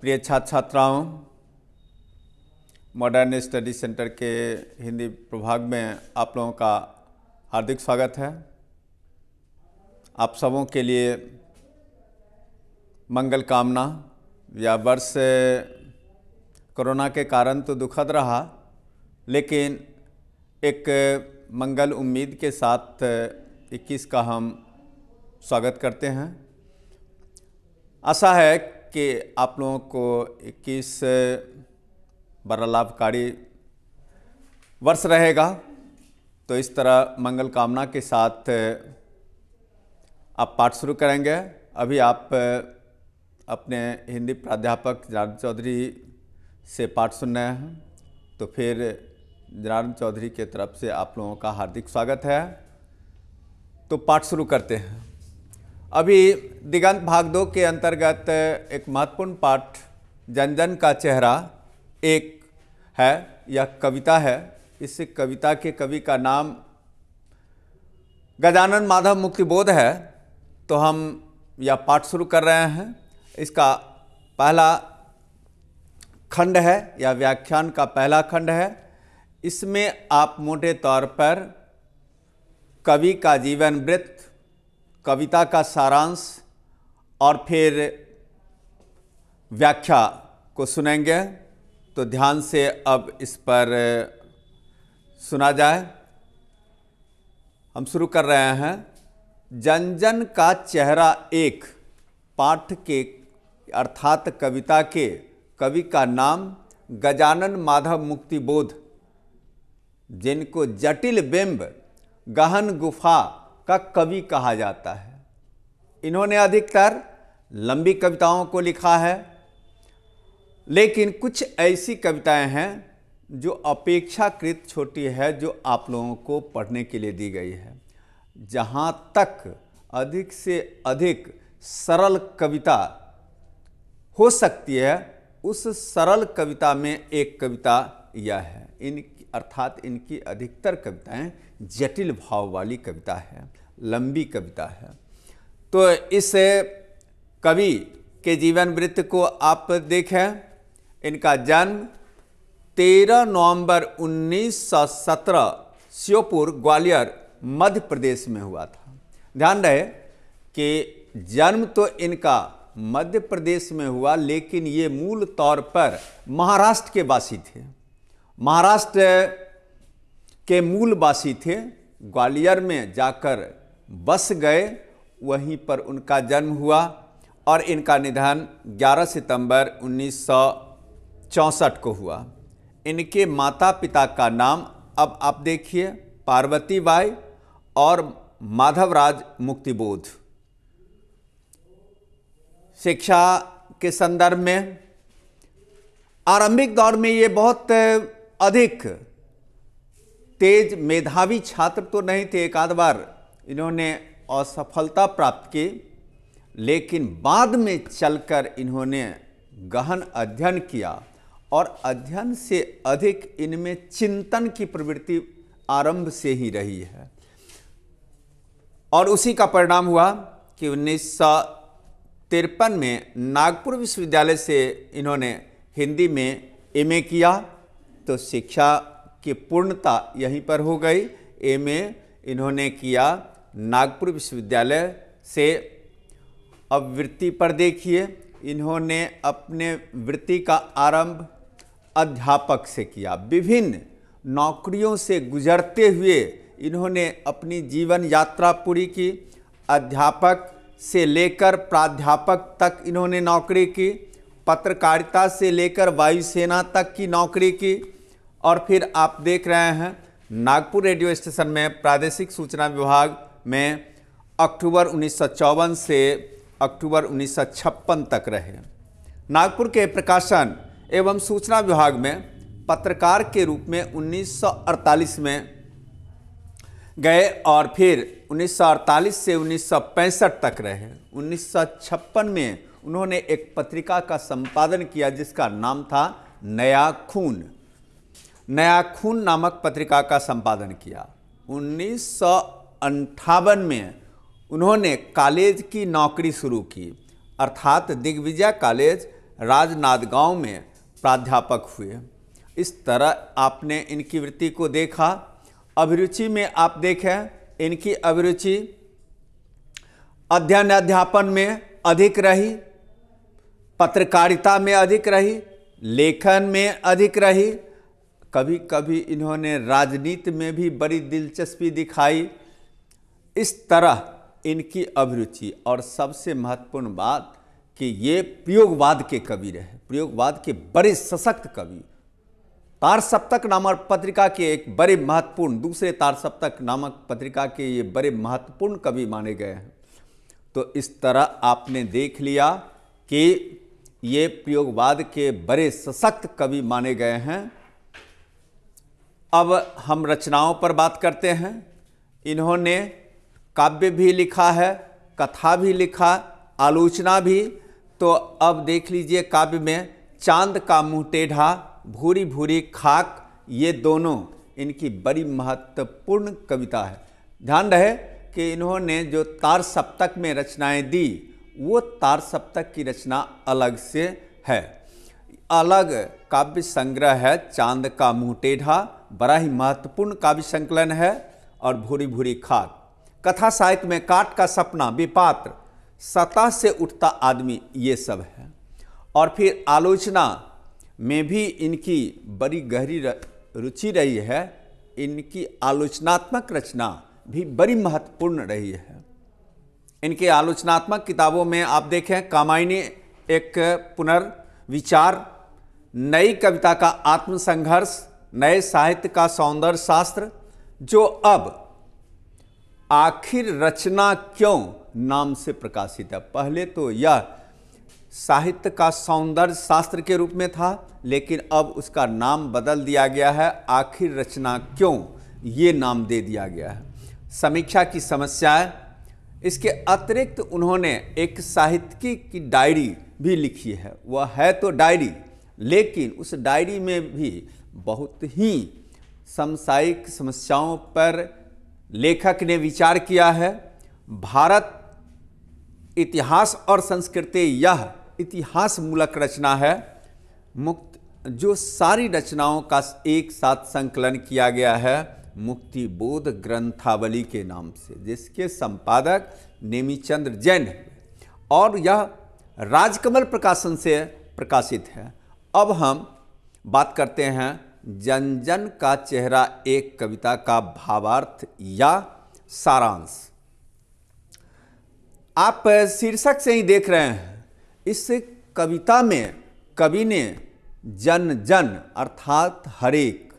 प्रिय छात्र छात्राओं मॉडर्न स्टडी सेंटर के हिंदी प्रभाग में आप लोगों का हार्दिक स्वागत है आप सबों के लिए मंगल कामना या वर्ष कोरोना के कारण तो दुखद रहा लेकिन एक मंगल उम्मीद के साथ 21 का हम स्वागत करते हैं आशा है कि आप लोगों को इक्कीस बड़ा लाभकारी वर्ष रहेगा तो इस तरह मंगल कामना के साथ आप पाठ शुरू करेंगे अभी आप अपने हिंदी प्राध्यापक जनार्दन चौधरी से पाठ सुन रहे हैं तो फिर जनार्दन चौधरी के तरफ से आप लोगों का हार्दिक स्वागत है तो पाठ शुरू करते हैं अभी दिगंत भागदो के अंतर्गत एक महत्वपूर्ण पाठ जन जन का चेहरा एक है या कविता है इस कविता के कवि का नाम गजानन माधव मुक्तिबोध है तो हम यह पाठ शुरू कर रहे हैं इसका पहला खंड है या व्याख्यान का पहला खंड है इसमें आप मोटे तौर पर कवि का जीवन वृत्त कविता का सारांश और फिर व्याख्या को सुनेंगे तो ध्यान से अब इस पर सुना जाए हम शुरू कर रहे हैं जन जन का चेहरा एक पाठ के अर्थात कविता के कवि का नाम गजानन माधव मुक्तिबोध जिनको जटिल बिंब गहन गुफा का कवि कहा जाता है इन्होंने अधिकतर लंबी कविताओं को लिखा है लेकिन कुछ ऐसी कविताएं हैं जो अपेक्षाकृत छोटी है जो आप लोगों को पढ़ने के लिए दी गई है जहाँ तक अधिक से अधिक सरल कविता हो सकती है उस सरल कविता में एक कविता यह है इन अर्थात इनकी अधिकतर कविताएं जटिल भाव वाली कविता है लंबी कविता है तो इस कवि के जीवन वृत्त को आप देखें इनका जन्म 13 नवंबर 1917 श्योपुर ग्वालियर मध्य प्रदेश में हुआ था ध्यान रहे कि जन्म तो इनका मध्य प्रदेश में हुआ लेकिन ये मूल तौर पर महाराष्ट्र के वासी थे महाराष्ट्र के मूल वासी थे ग्वालियर में जाकर बस गए वहीं पर उनका जन्म हुआ और इनका निधन 11 सितंबर उन्नीस को हुआ इनके माता पिता का नाम अब आप देखिए पार्वती बाई और माधवराज मुक्तिबोध शिक्षा के संदर्भ में आरंभिक दौर में ये बहुत अधिक तेज मेधावी छात्र तो नहीं थे एक आध बार इन्होंने असफलता प्राप्त की लेकिन बाद में चलकर इन्होंने गहन अध्ययन किया और अध्ययन से अधिक इनमें चिंतन की प्रवृत्ति आरंभ से ही रही है और उसी का परिणाम हुआ कि उन्नीस तिरपन में नागपुर विश्वविद्यालय से इन्होंने हिंदी में एमए किया तो शिक्षा की पूर्णता यहीं पर हो गई एमए इन्होंने किया नागपुर विश्वविद्यालय से अब वृत्ति पर देखिए इन्होंने अपने वृत्ति का आरंभ अध्यापक से किया विभिन्न नौकरियों से गुजरते हुए इन्होंने अपनी जीवन यात्रा पूरी की अध्यापक से लेकर प्राध्यापक तक इन्होंने नौकरी की पत्रकारिता से लेकर वायुसेना तक की नौकरी की और फिर आप देख रहे हैं नागपुर रेडियो स्टेशन में प्रादेशिक सूचना विभाग में अक्टूबर उन्नीस से अक्टूबर उन्नीस तक रहे नागपुर के प्रकाशन एवं सूचना विभाग में पत्रकार के रूप में 1948 में गए और फिर 1948 से उन्नीस तक रहे उन्नीस में उन्होंने एक पत्रिका का संपादन किया जिसका नाम था नया खून नया खून नामक पत्रिका का संपादन किया उन्नीस अंठावन में उन्होंने कॉलेज की नौकरी शुरू की अर्थात दिग्विजय कॉलेज राजनांदगांव में प्राध्यापक हुए इस तरह आपने इनकी वृत्ति को देखा अभिरुचि में आप देखें इनकी अभिरुचि अध्ययन अध्यापन में अधिक रही पत्रकारिता में अधिक रही लेखन में अधिक रही कभी कभी इन्होंने राजनीति में भी बड़ी दिलचस्पी दिखाई इस तरह इनकी अभिरुचि और सबसे महत्वपूर्ण बात कि ये प्रयोगवाद के कवि रहे प्रयोगवाद के बड़े सशक्त कवि तार सप्तक नामक पत्रिका के एक बड़े महत्वपूर्ण दूसरे तार सप्तक नामक पत्रिका के ये बड़े महत्वपूर्ण कवि माने गए हैं तो इस तरह आपने देख लिया कि ये प्रयोगवाद के बड़े सशक्त कवि माने गए हैं अब हम रचनाओं पर बात करते हैं इन्होंने काव्य भी लिखा है कथा भी लिखा आलोचना भी तो अब देख लीजिए काव्य में चांद का मुँह टेढ़ा भूरी भूरी खाक ये दोनों इनकी बड़ी महत्वपूर्ण कविता है ध्यान रहे कि इन्होंने जो तार सप्तक में रचनाएं दी वो तार सप्तक की रचना अलग से है अलग काव्य संग्रह है चांद का मुँह टेढ़ा बड़ा ही महत्वपूर्ण काव्य संकलन है और भूरी भूरी खाक कथा साहित्य में काट का सपना विपात्र सतह से उठता आदमी ये सब है और फिर आलोचना में भी इनकी बड़ी गहरी रुचि रही है इनकी आलोचनात्मक रचना भी बड़ी महत्वपूर्ण रही है इनके आलोचनात्मक किताबों में आप देखें कामायनी एक पुनर्विचार नई कविता का आत्मसंघर्ष नए साहित्य का सौंदर्य शास्त्र जो अब आखिर रचना क्यों नाम से प्रकाशित है पहले तो यह साहित्य का सौंदर्य शास्त्र के रूप में था लेकिन अब उसका नाम बदल दिया गया है आखिर रचना क्यों ये नाम दे दिया गया है समीक्षा की है इसके अतिरिक्त उन्होंने एक साहित्यिक की डायरी भी लिखी है वह है तो डायरी लेकिन उस डायरी में भी बहुत ही समसायिक समस्याओं पर लेखक ने विचार किया है भारत इतिहास और संस्कृति यह इतिहास मूलक रचना है मुक्त जो सारी रचनाओं का एक साथ संकलन किया गया है मुक्ति बोध ग्रंथावली के नाम से जिसके संपादक नेमीचंद्र जैन और यह राजकमल प्रकाशन से प्रकाशित है अब हम बात करते हैं जन जन का चेहरा एक कविता का भावार्थ या सारांश आप शीर्षक से ही देख रहे हैं इस कविता में कवि ने जन जन अर्थात हरेक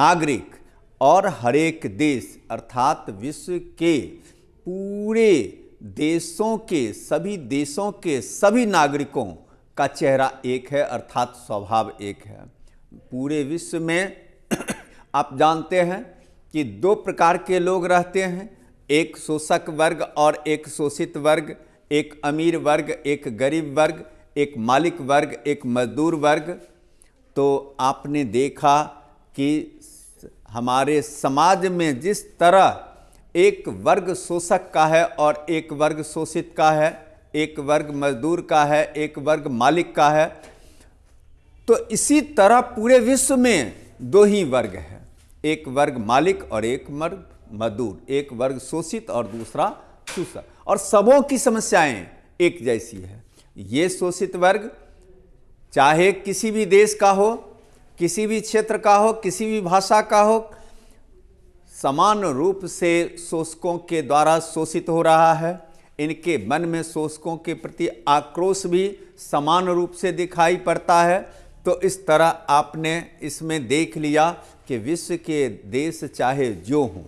नागरिक और हरेक देश अर्थात विश्व के पूरे देशों के सभी देशों के सभी नागरिकों का चेहरा एक है अर्थात स्वभाव एक है पूरे विश्व में आप जानते हैं कि दो प्रकार के लोग रहते हैं एक शोषक वर्ग और एक शोषित वर्ग एक अमीर वर्ग एक गरीब वर्ग एक मालिक वर्ग एक मजदूर वर्ग तो आपने देखा कि हमारे समाज में जिस तरह एक वर्ग शोषक का है और एक वर्ग शोषित का है एक वर्ग मजदूर का है एक वर्ग मालिक का है तो इसी तरह पूरे विश्व में दो ही वर्ग है एक वर्ग मालिक और एक वर्ग मजदूर एक वर्ग शोषित और दूसरा शोषक और सबों की समस्याएं एक जैसी है ये शोषित वर्ग चाहे किसी भी देश का हो किसी भी क्षेत्र का हो किसी भी भाषा का हो समान रूप से शोषकों के द्वारा शोषित हो रहा है इनके मन में शोषकों के प्रति आक्रोश भी समान रूप से दिखाई पड़ता है तो इस तरह आपने इसमें देख लिया कि विश्व के देश चाहे जो हों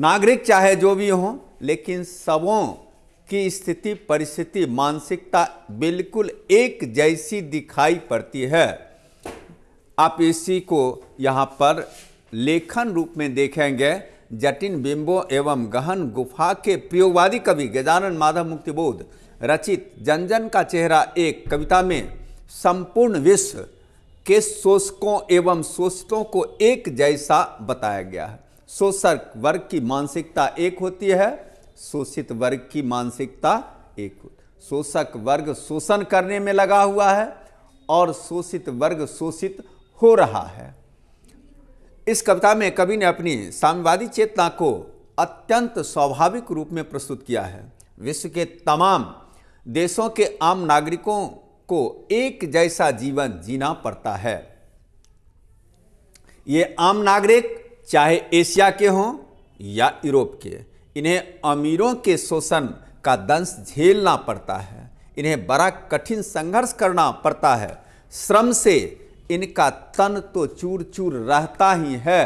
नागरिक चाहे जो भी हों लेकिन सबों की स्थिति परिस्थिति मानसिकता बिल्कुल एक जैसी दिखाई पड़ती है आप इसी को यहाँ पर लेखन रूप में देखेंगे जटिन बिंबों एवं गहन गुफा के प्रयोगवादी कवि गजानन माधव मुक्तिबोध रचित जनजन का चेहरा एक कविता में संपूर्ण विश्व के शोषकों एवं शोषितों को एक जैसा बताया गया है शोषक वर्ग की मानसिकता एक होती है शोषित वर्ग की मानसिकता एक होती शोषक वर्ग शोषण करने में लगा हुआ है और शोषित वर्ग शोषित हो रहा है इस कविता में कवि ने अपनी साम्यवादी चेतना को अत्यंत स्वाभाविक रूप में प्रस्तुत किया है विश्व के तमाम देशों के आम नागरिकों को एक जैसा जीवन जीना पड़ता है ये आम नागरिक चाहे एशिया के हों या यूरोप के इन्हें अमीरों के शोषण का दंश झेलना पड़ता है इन्हें बड़ा कठिन संघर्ष करना पड़ता है श्रम से इनका तन तो चूर चूर रहता ही है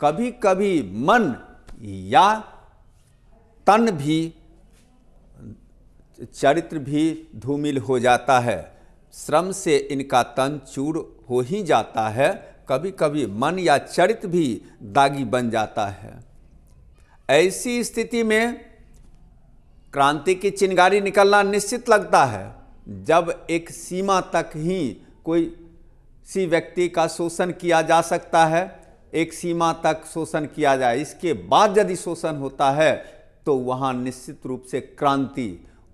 कभी कभी मन या तन भी चरित्र भी धूमिल हो जाता है श्रम से इनका तन चूर हो ही जाता है कभी कभी मन या चरित्र भी दागी बन जाता है ऐसी स्थिति में क्रांति की चिंगारी निकलना निश्चित लगता है जब एक सीमा तक ही कोई सी व्यक्ति का शोषण किया जा सकता है एक सीमा तक शोषण किया जाए इसके बाद यदि शोषण होता है तो वहाँ निश्चित रूप से क्रांति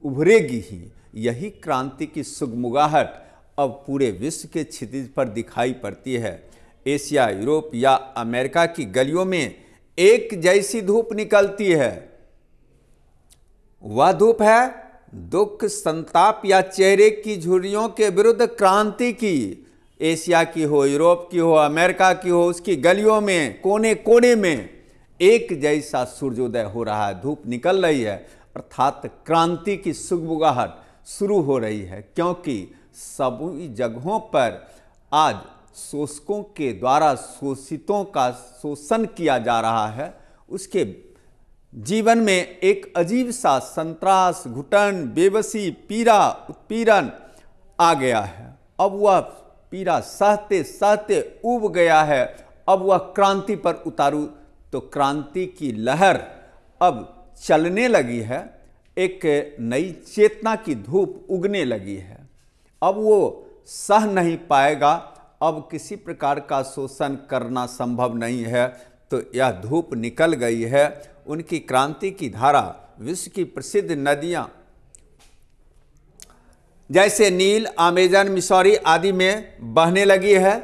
उभरेगी ही यही क्रांति की सुगमुगाहट अब पूरे विश्व के क्षितिज पर दिखाई पड़ती है एशिया यूरोप या अमेरिका की गलियों में एक जैसी धूप निकलती है वह धूप है दुख संताप या चेहरे की झुरियों के विरुद्ध क्रांति की एशिया की हो यूरोप की हो अमेरिका की हो उसकी गलियों में कोने कोने में एक जैसा सूर्योदय हो रहा है धूप निकल रही है अर्थात क्रांति की सुगबुगाहट शुरू हो रही है क्योंकि सभी जगहों पर आज शोषकों के द्वारा शोषितों का शोषण किया जा रहा है उसके जीवन में एक अजीब सा संतरास घुटन बेबसी पीड़ा उत्पीड़न आ गया है अब वह पीड़ा सहते सहते उब गया है अब वह क्रांति पर उतारू तो क्रांति की लहर अब चलने लगी है एक नई चेतना की धूप उगने लगी है अब वो सह नहीं पाएगा अब किसी प्रकार का शोषण करना संभव नहीं है तो यह धूप निकल गई है उनकी क्रांति की धारा विश्व की प्रसिद्ध नदियाँ जैसे नील अमेजन मिसौरी आदि में बहने लगी है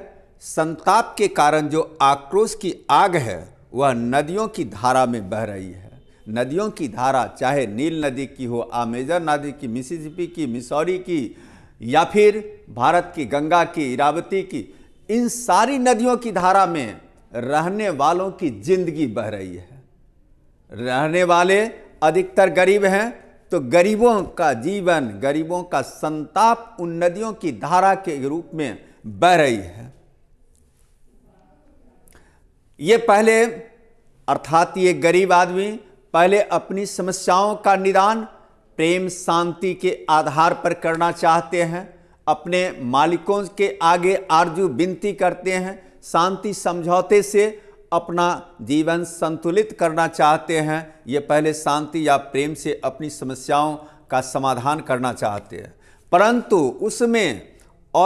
संताप के कारण जो आक्रोश की आग है वह नदियों की धारा में बह रही है नदियों की धारा चाहे नील नदी की हो आमेजर नदी की मिसिसिपी की मिसौरी की या फिर भारत की गंगा की इरावती की इन सारी नदियों की धारा में रहने वालों की जिंदगी बह रही है रहने वाले अधिकतर गरीब हैं तो गरीबों का जीवन गरीबों का संताप उन नदियों की धारा के रूप में बह रही है ये पहले अर्थात ये गरीब आदमी पहले अपनी समस्याओं का निदान प्रेम शांति के आधार पर करना चाहते हैं अपने मालिकों के आगे आरजू विनती करते हैं शांति समझौते से अपना जीवन संतुलित करना चाहते हैं ये पहले शांति या प्रेम से अपनी समस्याओं का समाधान करना चाहते हैं परंतु उसमें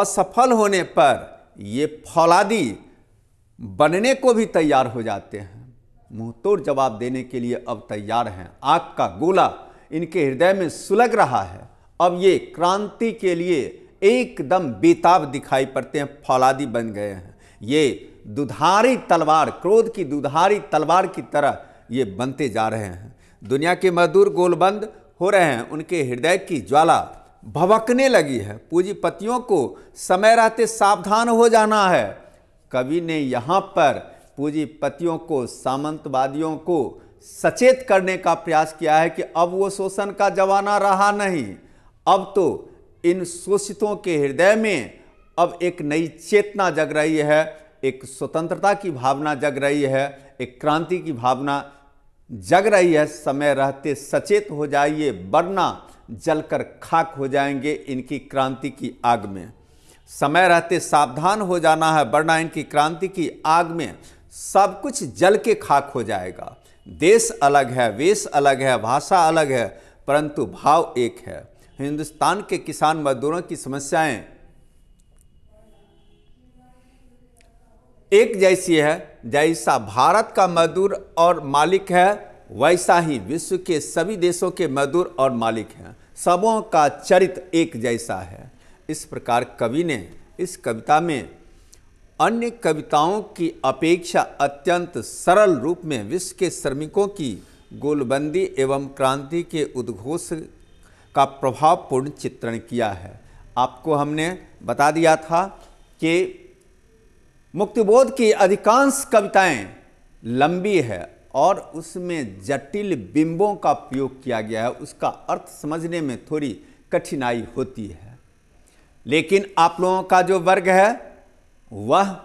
असफल होने पर ये फौलादी बनने को भी तैयार हो जाते हैं मुंहतोड़ जवाब देने के लिए अब तैयार हैं आग का गोला इनके हृदय में सुलग रहा है अब ये क्रांति के लिए एकदम बेताब दिखाई पड़ते हैं फौलादी बन गए हैं ये दुधारी तलवार क्रोध की दुधारी तलवार की तरह ये बनते जा रहे हैं दुनिया के मजदूर गोलबंद हो रहे हैं उनके हृदय की ज्वाला भवकने लगी है पूंजीपतियों को समय रहते सावधान हो जाना है कवि ने यहाँ पर पूंजीपतियों को सामंतवादियों को सचेत करने का प्रयास किया है कि अब वो शोषण का जमाना रहा नहीं अब तो इन शोषितों के हृदय में अब एक नई चेतना जग रही है एक स्वतंत्रता की भावना जग रही है एक क्रांति की भावना जग रही है समय रहते सचेत हो जाइए वरना जलकर खाक हो जाएंगे इनकी क्रांति की आग में समय रहते सावधान हो जाना है वरना इनकी क्रांति की आग में सब कुछ जल के खाक हो जाएगा देश अलग है वेश अलग है भाषा अलग है परंतु भाव एक है हिंदुस्तान के किसान मजदूरों की समस्याएं एक जैसी है जैसा भारत का मजदूर और मालिक है वैसा ही विश्व के सभी देशों के मजदूर और मालिक हैं सबों का चरित्र एक जैसा है इस प्रकार कवि ने इस कविता में अन्य कविताओं की अपेक्षा अत्यंत सरल रूप में विश्व के श्रमिकों की गोलबंदी एवं क्रांति के उद्घोष का प्रभावपूर्ण चित्रण किया है आपको हमने बता दिया था कि मुक्तिबोध की अधिकांश कविताएं लंबी है और उसमें जटिल बिंबों का प्रयोग किया गया है उसका अर्थ समझने में थोड़ी कठिनाई होती है लेकिन आप लोगों का जो वर्ग है वह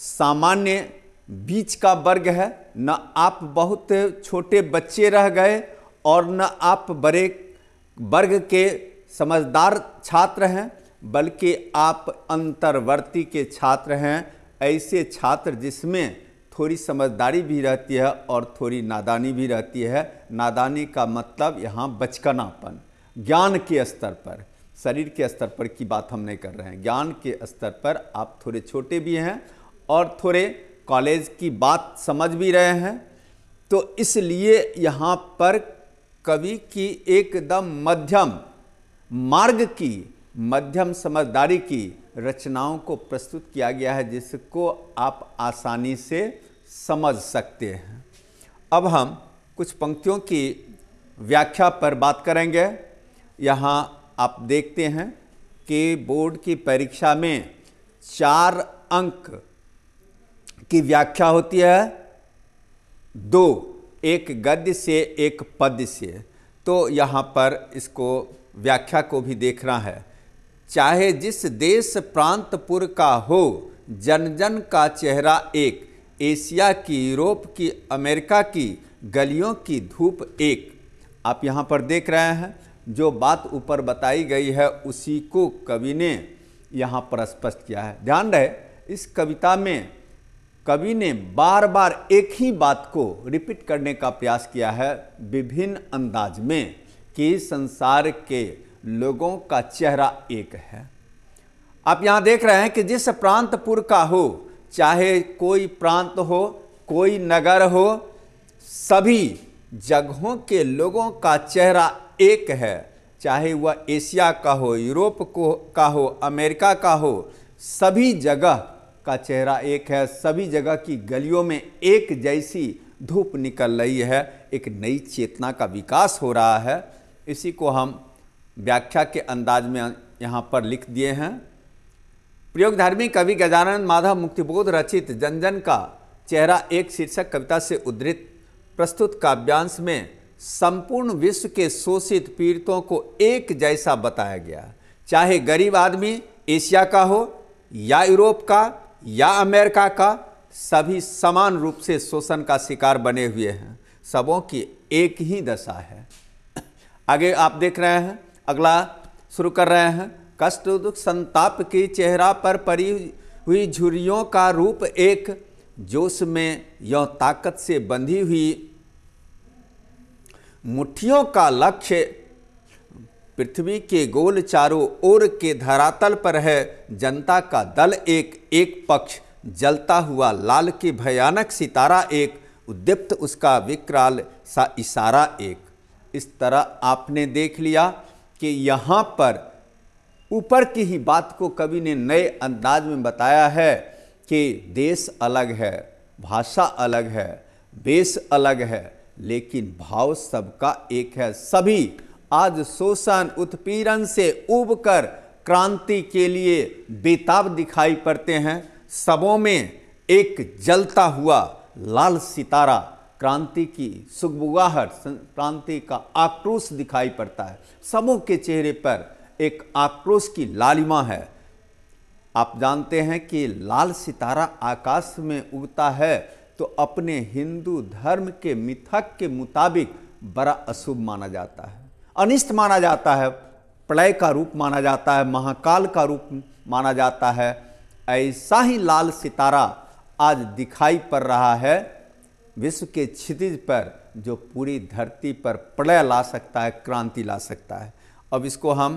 सामान्य बीच का वर्ग है न आप बहुत छोटे बच्चे रह गए और न आप बड़े वर्ग के समझदार छात्र हैं बल्कि आप अंतर्वर्ती के छात्र हैं ऐसे छात्र जिसमें थोड़ी समझदारी भी रहती है और थोड़ी नादानी भी रहती है नादानी का मतलब यहाँ बचकनापन ज्ञान के स्तर पर शरीर के स्तर पर की बात हम नहीं कर रहे हैं ज्ञान के स्तर पर आप थोड़े छोटे भी हैं और थोड़े कॉलेज की बात समझ भी रहे हैं तो इसलिए यहाँ पर कवि की एकदम मध्यम मार्ग की मध्यम समझदारी की रचनाओं को प्रस्तुत किया गया है जिसको आप आसानी से समझ सकते हैं अब हम कुछ पंक्तियों की व्याख्या पर बात करेंगे यहाँ आप देखते हैं कि बोर्ड की परीक्षा में चार अंक की व्याख्या होती है दो एक गद्य से एक पद से तो यहाँ पर इसको व्याख्या को भी देखना है चाहे जिस देश प्रांतपुर का हो जन जन का चेहरा एक एशिया की यूरोप की अमेरिका की गलियों की धूप एक आप यहाँ पर देख रहे हैं जो बात ऊपर बताई गई है उसी को कवि ने यहाँ पर स्पष्ट किया है ध्यान रहे इस कविता में कवि ने बार बार एक ही बात को रिपीट करने का प्रयास किया है विभिन्न अंदाज में कि संसार के लोगों का चेहरा एक है आप यहाँ देख रहे हैं कि जिस प्रांतपुर का हो चाहे कोई प्रांत हो कोई नगर हो सभी जगहों के लोगों का चेहरा एक है चाहे वह एशिया का हो यूरोप को का हो अमेरिका का हो सभी जगह का चेहरा एक है सभी जगह की गलियों में एक जैसी धूप निकल रही है एक नई चेतना का विकास हो रहा है इसी को हम व्याख्या के अंदाज में यहाँ पर लिख दिए हैं प्रयोगधर्मी कवि गजानंद माधव मुक्तिबोध रचित जन जन का चेहरा एक शीर्षक कविता से उद्धृत प्रस्तुत काव्यांश में संपूर्ण विश्व के शोषित पीड़ितों को एक जैसा बताया गया चाहे गरीब आदमी एशिया का हो या यूरोप का या अमेरिका का सभी समान रूप से शोषण का शिकार बने हुए हैं सबों की एक ही दशा है आगे आप देख रहे हैं अगला शुरू कर रहे हैं कष्ट दुख संताप की चेहरा पर परी हुई झुरियों का रूप एक जोश में यह ताकत से बंधी हुई मुठ्ठियों का लक्ष्य पृथ्वी के गोल चारों ओर के धरातल पर है जनता का दल एक एक पक्ष जलता हुआ लाल के भयानक सितारा एक उद्दीप्त उसका विकराल सा इशारा एक इस तरह आपने देख लिया कि यहाँ पर ऊपर की ही बात को कवि ने नए अंदाज में बताया है कि देश अलग है भाषा अलग है वेश अलग है लेकिन भाव सबका एक है सभी आज शोषण उत्पीड़न से उब कर क्रांति के लिए बेताब दिखाई पड़ते हैं सबों में एक जलता हुआ लाल सितारा क्रांति की सुगबुगाहट क्रांति का आक्रोश दिखाई पड़ता है सबों के चेहरे पर एक आक्रोश की लालिमा है आप जानते हैं कि लाल सितारा आकाश में उगता है तो अपने हिंदू धर्म के मिथक के मुताबिक बड़ा अशुभ माना जाता है अनिष्ट माना जाता है प्रलय का रूप माना जाता है महाकाल का रूप माना जाता है ऐसा ही लाल सितारा आज दिखाई पड़ रहा है विश्व के क्षितिज पर जो पूरी धरती पर प्रलय ला सकता है क्रांति ला सकता है अब इसको हम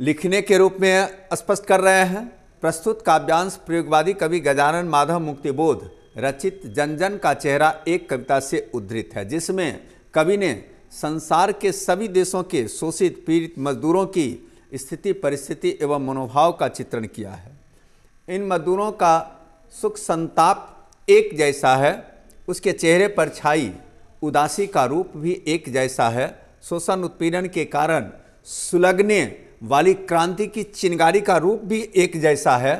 लिखने के रूप में स्पष्ट कर रहे हैं प्रस्तुत काव्यांश प्रयोगवादी कवि गजानन माधव मुक्तिबोध रचित जन जन का चेहरा एक कविता से उद्धृत है जिसमें कवि ने संसार के सभी देशों के शोषित पीड़ित मजदूरों की स्थिति परिस्थिति एवं मनोभाव का चित्रण किया है इन मजदूरों का सुख संताप एक जैसा है उसके चेहरे पर छाई उदासी का रूप भी एक जैसा है शोषण उत्पीड़न के कारण सुलगने वाली क्रांति की चिंगारी का रूप भी एक जैसा है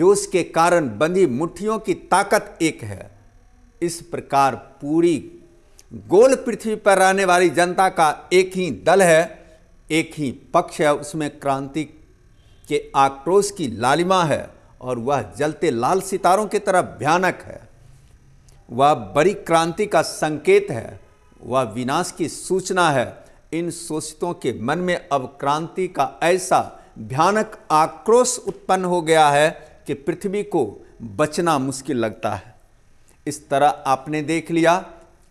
जोश के कारण बंधी मुट्ठियों की ताकत एक है इस प्रकार पूरी गोल पृथ्वी पर रहने वाली जनता का एक ही दल है एक ही पक्ष है उसमें क्रांति के आक्रोश की लालिमा है और वह जलते लाल सितारों की तरह भयानक है वह बड़ी क्रांति का संकेत है वह विनाश की सूचना है इन शोषितों के मन में अब क्रांति का ऐसा भयानक आक्रोश उत्पन्न हो गया है कि पृथ्वी को बचना मुश्किल लगता है इस तरह आपने देख लिया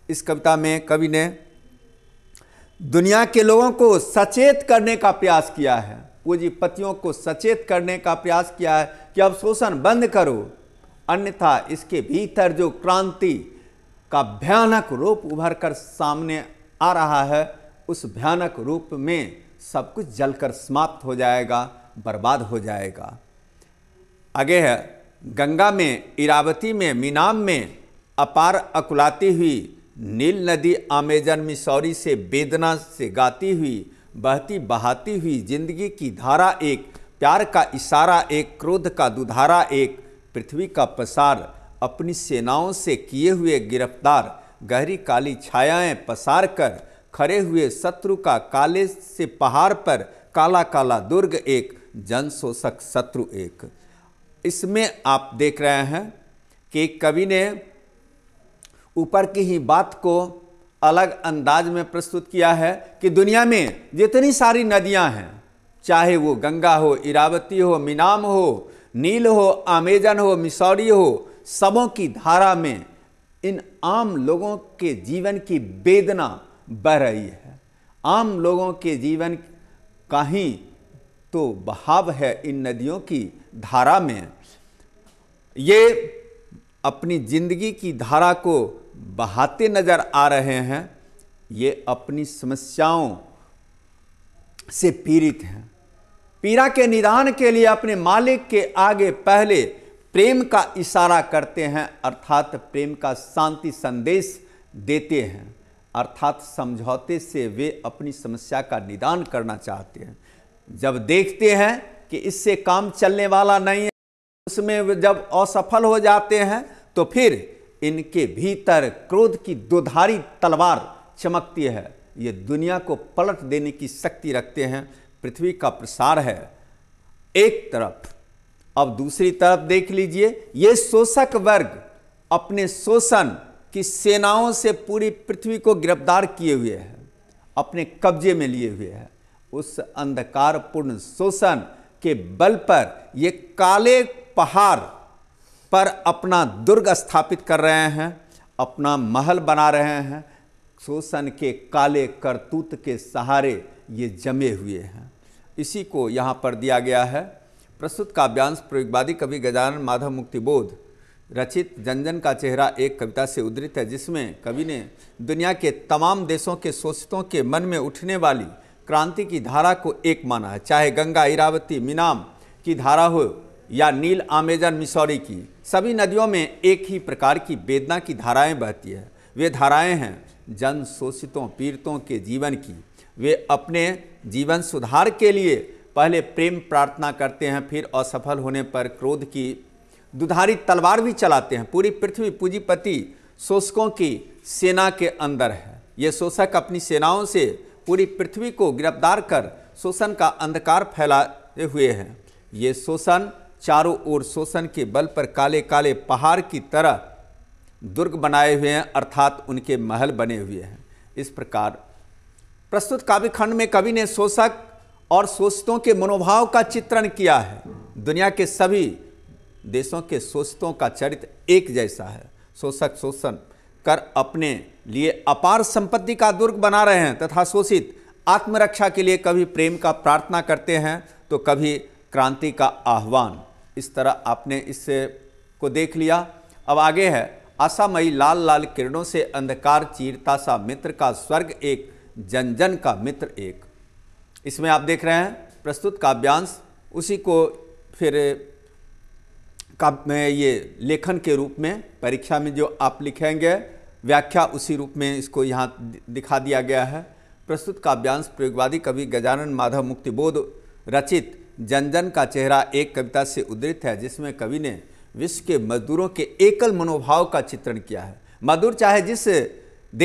इस कविता में कवि ने दुनिया के लोगों को सचेत करने का प्रयास किया है पूंजीपतियों को सचेत करने का प्रयास किया है कि अब शोषण बंद करो अन्यथा इसके भीतर जो क्रांति का भयानक रूप उभर कर सामने आ रहा है उस भयानक रूप में सब कुछ जलकर समाप्त हो जाएगा बर्बाद हो जाएगा आगे है गंगा में इरावती में मीनाम में अपार अकुलाती हुई नील नदी आमेजन मिसौरी से वेदना से गाती हुई बहती बहाती हुई जिंदगी की धारा एक प्यार का इशारा एक क्रोध का दुधारा एक पृथ्वी का पसार अपनी सेनाओं से किए हुए गिरफ्तार गहरी काली छायाएं पसार कर खड़े हुए शत्रु का काले से पहाड़ पर काला काला दुर्ग एक जन शोषक शत्रु एक इसमें आप देख रहे हैं कि कवि ने ऊपर की ही बात को अलग अंदाज में प्रस्तुत किया है कि दुनिया में जितनी सारी नदियां हैं चाहे वो गंगा हो इरावती हो मीनाम हो नील हो आमेजन हो मिसौरी हो सबों की धारा में इन आम लोगों के जीवन की वेदना बह रही है आम लोगों के जीवन का ही तो बहाव है इन नदियों की धारा में ये अपनी जिंदगी की धारा को बहाते नज़र आ रहे हैं ये अपनी समस्याओं से पीड़ित हैं पीड़ा के निदान के लिए अपने मालिक के आगे पहले प्रेम का इशारा करते हैं अर्थात प्रेम का शांति संदेश देते हैं अर्थात समझौते से वे अपनी समस्या का निदान करना चाहते हैं जब देखते हैं कि इससे काम चलने वाला नहीं है उसमें जब असफल हो जाते हैं तो फिर इनके भीतर क्रोध की दोधारी तलवार चमकती है ये दुनिया को पलट देने की शक्ति रखते हैं पृथ्वी का प्रसार है एक तरफ अब दूसरी तरफ देख लीजिए ये शोषक वर्ग अपने शोषण कि सेनाओं से पूरी पृथ्वी को गिरफ्तार किए हुए है अपने कब्जे में लिए हुए है उस अंधकारपूर्ण शोषण के बल पर ये काले पहाड़ पर अपना दुर्ग स्थापित कर रहे हैं अपना महल बना रहे हैं शोषण के काले करतूत के सहारे ये जमे हुए हैं इसी को यहाँ पर दिया गया है प्रस्तुत काव्यांश प्रयोगवादी कवि गजानन माधव मुक्तिबोध रचित जनजन का चेहरा एक कविता से उद्धृत है जिसमें कवि ने दुनिया के तमाम देशों के शोषितों के मन में उठने वाली क्रांति की धारा को एक माना है चाहे गंगा इरावती मीनाम की धारा हो या नील आमेजन मिसौरी की सभी नदियों में एक ही प्रकार की वेदना की धाराएं बहती है वे धाराएं हैं जन शोषितों पीड़ितों के जीवन की वे अपने जीवन सुधार के लिए पहले प्रेम प्रार्थना करते हैं फिर असफल होने पर क्रोध की दुधारी तलवार भी चलाते हैं पूरी पृथ्वी पूंजीपति शोषकों की सेना के अंदर है ये शोषक अपनी सेनाओं से पूरी पृथ्वी को गिरफ्तार कर शोषण का अंधकार फैलाए हुए हैं ये शोषण चारों ओर शोषण के बल पर काले काले पहाड़ की तरह दुर्ग बनाए हुए हैं अर्थात उनके महल बने हुए हैं इस प्रकार प्रस्तुत काव्यखंड में कवि ने शोषक और शोषितों के मनोभाव का चित्रण किया है दुनिया के सभी देशों के शोषितों का चरित्र एक जैसा है शोषक शोषण कर अपने लिए अपार संपत्ति का दुर्ग बना रहे हैं तथा शोषित आत्मरक्षा के लिए कभी प्रेम का प्रार्थना करते हैं तो कभी क्रांति का आह्वान इस तरह आपने इस को देख लिया अब आगे है आशामयी लाल लाल किरणों से अंधकार चीरता सा मित्र का स्वर्ग एक जन जन का मित्र एक इसमें आप देख रहे हैं प्रस्तुत काव्यांश उसी को फिर का ये लेखन के रूप में परीक्षा में जो आप लिखेंगे व्याख्या उसी रूप में इसको यहाँ दिखा दिया गया है प्रस्तुत काव्यांश प्रयोगवादी कवि गजानन माधव मुक्तिबोध रचित जन जन का चेहरा एक कविता से उद्धृत है जिसमें कवि ने विश्व के मजदूरों के एकल मनोभाव का चित्रण किया है मजदूर चाहे जिस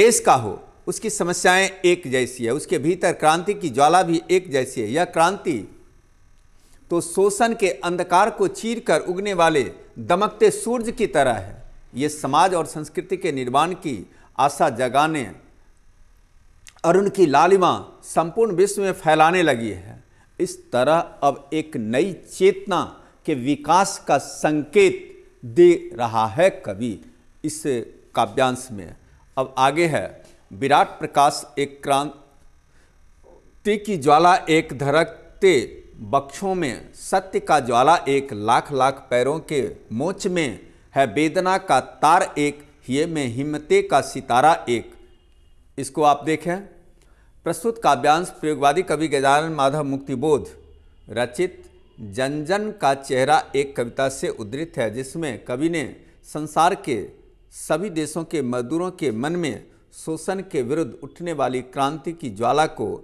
देश का हो उसकी समस्याएं एक जैसी है उसके भीतर क्रांति की ज्वाला भी एक जैसी है यह क्रांति तो शोषण के अंधकार को चीर कर उगने वाले दमकते सूर्य की तरह है ये समाज और संस्कृति के निर्माण की आशा जगाने और उनकी लालिमा संपूर्ण विश्व में फैलाने लगी है इस तरह अब एक नई चेतना के विकास का संकेत दे रहा है कवि इस काव्यांश में अब आगे है विराट प्रकाश एक क्रांति की ज्वाला एक धड़कते बक्षों में सत्य का ज्वाला एक लाख लाख पैरों के मोच में है वेदना का तार एक ये में हिम्मते का सितारा एक इसको आप देखें प्रस्तुत काव्यांश प्रयोगवादी कवि गजानन माधव मुक्तिबोध रचित जनजन का चेहरा एक कविता से उद्धृत है जिसमें कवि ने संसार के सभी देशों के मजदूरों के मन में शोषण के विरुद्ध उठने वाली क्रांति की ज्वाला को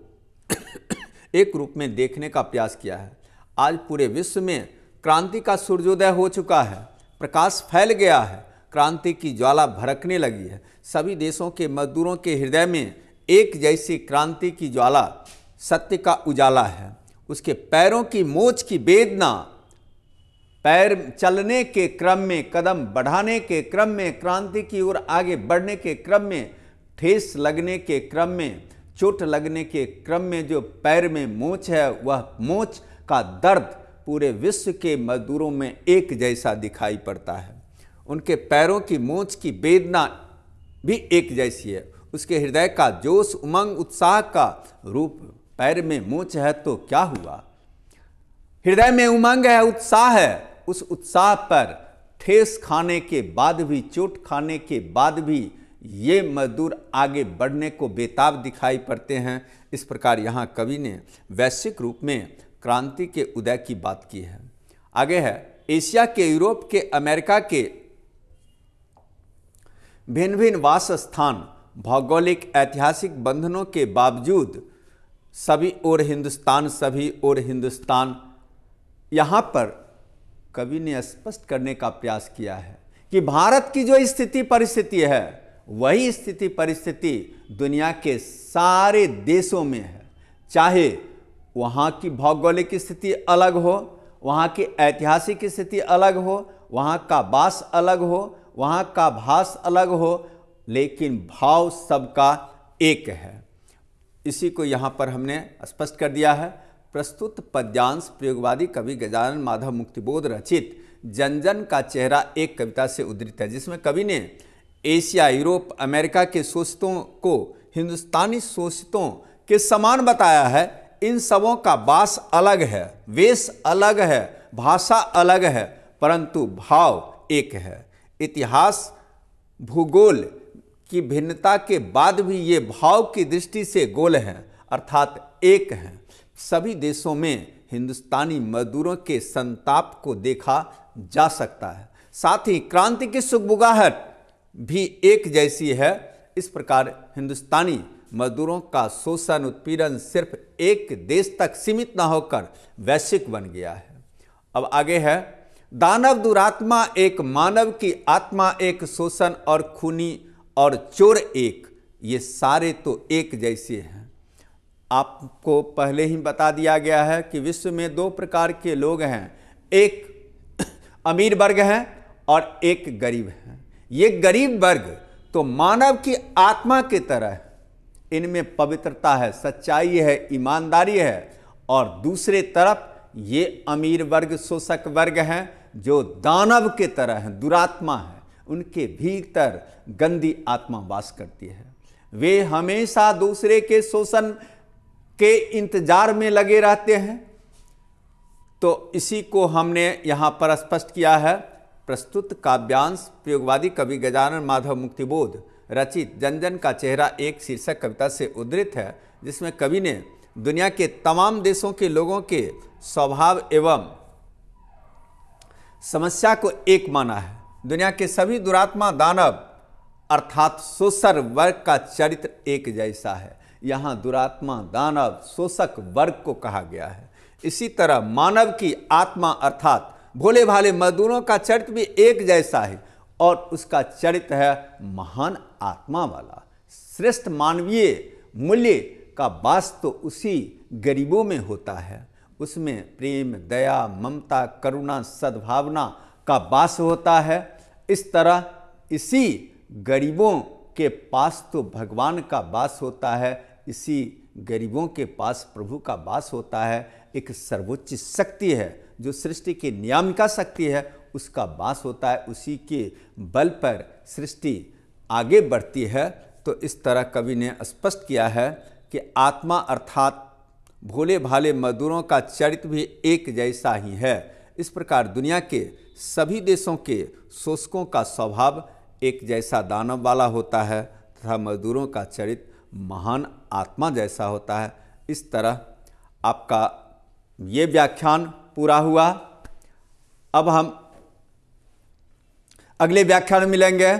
एक रूप में देखने का प्रयास किया है आज पूरे विश्व में क्रांति का सूर्योदय हो चुका है प्रकाश फैल गया है क्रांति की ज्वाला भड़कने लगी है सभी देशों के मजदूरों के हृदय में एक जैसी क्रांति की ज्वाला सत्य का उजाला है उसके पैरों की मोच की वेदना पैर चलने के क्रम में कदम बढ़ाने के क्रम में क्रांति की ओर आगे बढ़ने के क्रम में ठेस लगने के क्रम में चोट लगने के क्रम में जो पैर में मोच है वह मोच का दर्द पूरे विश्व के मजदूरों में एक जैसा दिखाई पड़ता है उनके पैरों की मोच की वेदना भी एक जैसी है उसके हृदय का जोश उमंग उत्साह का रूप पैर में मोच है तो क्या हुआ हृदय में उमंग है उत्साह है उस उत्साह पर ठेस खाने के बाद भी चोट खाने के बाद भी ये मजदूर आगे बढ़ने को बेताब दिखाई पड़ते हैं इस प्रकार यहाँ कवि ने वैश्विक रूप में क्रांति के उदय की बात की है आगे है एशिया के यूरोप के अमेरिका के भिन्न भिन्न वास स्थान भौगोलिक ऐतिहासिक बंधनों के बावजूद सभी और हिंदुस्तान सभी और हिंदुस्तान यहाँ पर कवि ने स्पष्ट करने का प्रयास किया है कि भारत की जो स्थिति परिस्थिति है वही स्थिति परिस्थिति दुनिया के सारे देशों में है चाहे वहाँ की भौगोलिक स्थिति अलग हो वहाँ की ऐतिहासिक स्थिति अलग हो वहाँ का वास अलग हो वहाँ का भाष अलग हो लेकिन भाव सबका एक है इसी को यहाँ पर हमने स्पष्ट कर दिया है प्रस्तुत पद्यांश प्रयोगवादी कवि गजानन माधव मुक्तिबोध रचित जन जन का चेहरा एक कविता से उद्धृत है जिसमें कवि ने एशिया यूरोप अमेरिका के शोषितों को हिंदुस्तानी शोषितों के समान बताया है इन सबों का वास अलग है वेश अलग है भाषा अलग है परंतु भाव एक है इतिहास भूगोल की भिन्नता के बाद भी ये भाव की दृष्टि से गोल हैं अर्थात एक हैं सभी देशों में हिंदुस्तानी मजदूरों के संताप को देखा जा सकता है साथ ही क्रांति की सुखबुगाहट भी एक जैसी है इस प्रकार हिंदुस्तानी मजदूरों का शोषण उत्पीड़न सिर्फ एक देश तक सीमित न होकर वैश्विक बन गया है अब आगे है दानव दुरात्मा एक मानव की आत्मा एक शोषण और खूनी और चोर एक ये सारे तो एक जैसे हैं आपको पहले ही बता दिया गया है कि विश्व में दो प्रकार के लोग हैं एक अमीर वर्ग हैं और एक गरीब हैं ये गरीब वर्ग तो मानव की आत्मा की तरह इनमें पवित्रता है सच्चाई है ईमानदारी है और दूसरे तरफ ये अमीर वर्ग शोषक वर्ग हैं जो दानव के तरह हैं दुरात्मा है उनके भीतर गंदी आत्मा वास करती है वे हमेशा दूसरे के शोषण के इंतजार में लगे रहते हैं तो इसी को हमने यहाँ पर स्पष्ट किया है प्रस्तुत काव्यांश प्रयोगवादी कवि गजानन माधव मुक्तिबोध रचित जन जन का चेहरा एक शीर्षक कविता से उद्धृत है जिसमें कवि ने दुनिया के तमाम देशों के लोगों के स्वभाव एवं समस्या को एक माना है दुनिया के सभी दुरात्मा दानव अर्थात सोसर वर्ग का चरित्र एक जैसा है यहाँ दुरात्मा दानव शोषक वर्ग को कहा गया है इसी तरह मानव की आत्मा अर्थात भोले भाले मजदूरों का चरित्र भी एक जैसा है और उसका चरित्र है महान आत्मा वाला श्रेष्ठ मानवीय मूल्य का वास तो उसी गरीबों में होता है उसमें प्रेम दया ममता करुणा सद्भावना का वास होता है इस तरह इसी गरीबों के पास तो भगवान का वास होता है इसी गरीबों के पास प्रभु का वास होता है एक सर्वोच्च शक्ति है जो सृष्टि के नियामिका शक्ति है उसका वास होता है उसी के बल पर सृष्टि आगे बढ़ती है तो इस तरह कवि ने स्पष्ट किया है कि आत्मा अर्थात भोले भाले मजदूरों का चरित्र भी एक जैसा ही है इस प्रकार दुनिया के सभी देशों के शोषकों का स्वभाव एक जैसा दानव वाला होता है तथा मजदूरों का चरित्र महान आत्मा जैसा होता है इस तरह आपका ये व्याख्यान पूरा हुआ अब हम अगले व्याख्यान मिलेंगे